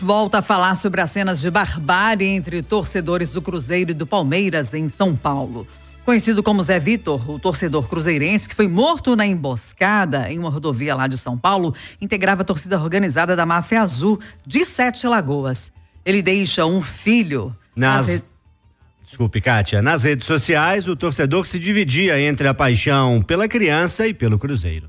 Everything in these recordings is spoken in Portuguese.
volta a falar sobre as cenas de barbárie entre torcedores do Cruzeiro e do Palmeiras em São Paulo. Conhecido como Zé Vitor, o torcedor cruzeirense que foi morto na emboscada em uma rodovia lá de São Paulo, integrava a torcida organizada da Máfia Azul de Sete Lagoas. Ele deixa um filho. Nas... Nas... Desculpe, Kátia. Nas redes sociais, o torcedor se dividia entre a paixão pela criança e pelo Cruzeiro.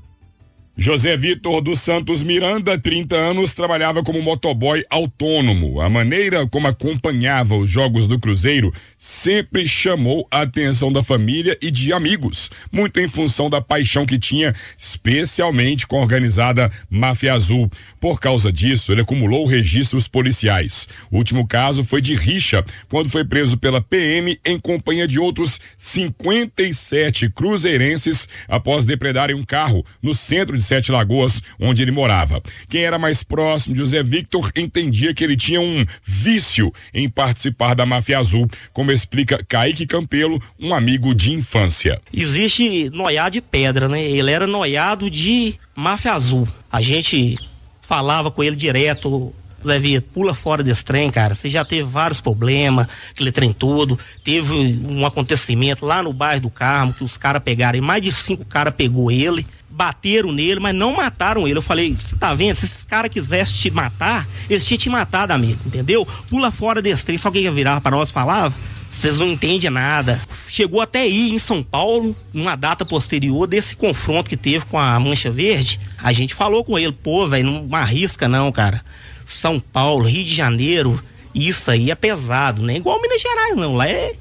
José Vitor dos Santos Miranda, 30 anos, trabalhava como motoboy autônomo. A maneira como acompanhava os jogos do Cruzeiro sempre chamou a atenção da família e de amigos, muito em função da paixão que tinha, especialmente com a organizada Máfia Azul. Por causa disso, ele acumulou registros policiais. O último caso foi de rixa, quando foi preso pela PM em companhia de outros 57 cruzeirenses após depredarem um carro no centro de de Sete Lagoas, onde ele morava. Quem era mais próximo de José Victor entendia que ele tinha um vício em participar da máfia azul, como explica Kaique Campelo, um amigo de infância. Existe noiado de pedra, né? Ele era noiado de máfia azul. A gente falava com ele direto, Levi, pula fora desse trem, cara. Você já teve vários problemas, aquele trem todo. Teve um acontecimento lá no bairro do Carmo que os caras pegaram, e mais de cinco caras pegou ele bateram nele, mas não mataram ele. Eu falei, você tá vendo? Se esses caras quisessem te matar, eles tinham te matado, amigo, entendeu? Pula fora desse trem, só quem virar. para nós falava. Ah, vocês não entendem nada. Chegou até aí em São Paulo, numa data posterior desse confronto que teve com a Mancha Verde. A gente falou com ele, pô, velho, não arrisca não, cara. São Paulo, Rio de Janeiro, isso aí é pesado, né? Igual Minas Gerais, não. Lá é,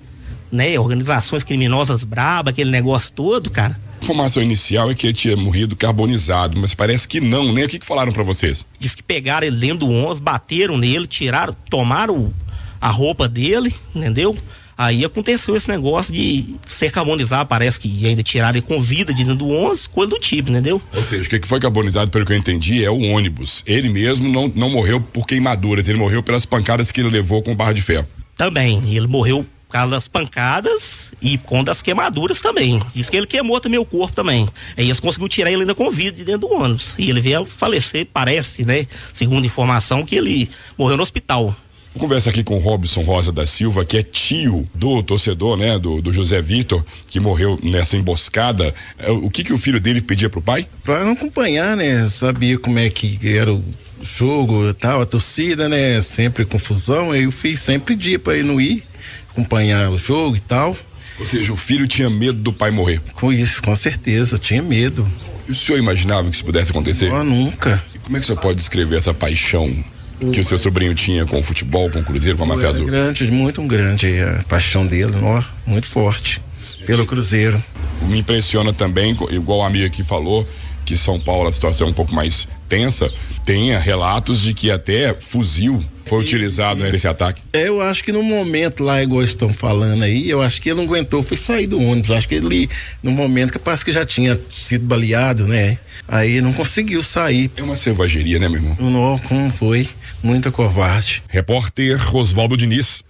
né, organizações criminosas braba, aquele negócio todo, cara informação inicial é que ele tinha morrido carbonizado, mas parece que não, né? O que, que falaram para vocês? Diz que pegaram ele dentro do 11, bateram nele, tiraram, tomaram a roupa dele, entendeu? Aí aconteceu esse negócio de ser carbonizado, parece que ainda tiraram ele com vida de dentro do 11, coisa do tipo, entendeu? Ou seja, o que foi carbonizado, pelo que eu entendi, é o ônibus. Ele mesmo não, não morreu por queimaduras, ele morreu pelas pancadas que ele levou com barra de ferro. Também, ele morreu por causa das pancadas e com das queimaduras também. Diz que ele queimou também o corpo também. Aí é, eles conseguiram tirar ele ainda com vida de dentro do ônibus. E ele veio falecer, parece, né? Segundo informação, que ele morreu no hospital. Conversa aqui com Robson Rosa da Silva, que é tio do torcedor, né, do, do José Vitor, que morreu nessa emboscada. É, o que que o filho dele pedia pro pai? Para acompanhar, né? Sabia como é que era o jogo e tal, a torcida, né? Sempre confusão. Eu fiz sempre dia pra ele não ir, acompanhar o jogo e tal. Ou seja, o filho tinha medo do pai morrer. Com isso, com certeza, tinha medo. E o senhor imaginava que isso pudesse acontecer? nunca. E como é que o senhor pode descrever essa paixão que o seu sobrinho tinha com o futebol, com o Cruzeiro, com a Mafia Azul? Grande, muito grande a paixão dele, ó, muito forte pelo Cruzeiro. Me impressiona também, igual o amigo aqui falou, aqui em São Paulo a situação é um pouco mais tensa, tenha relatos de que até fuzil foi e, utilizado nesse né, ataque. É, eu acho que no momento lá, igual estão falando aí, eu acho que ele não aguentou, foi sair do ônibus. Acho que ele, no momento, parece que já tinha sido baleado, né? Aí não conseguiu sair. É uma selvageria, né, meu irmão? Não, como foi? Muita covarde. Repórter Oswaldo Diniz.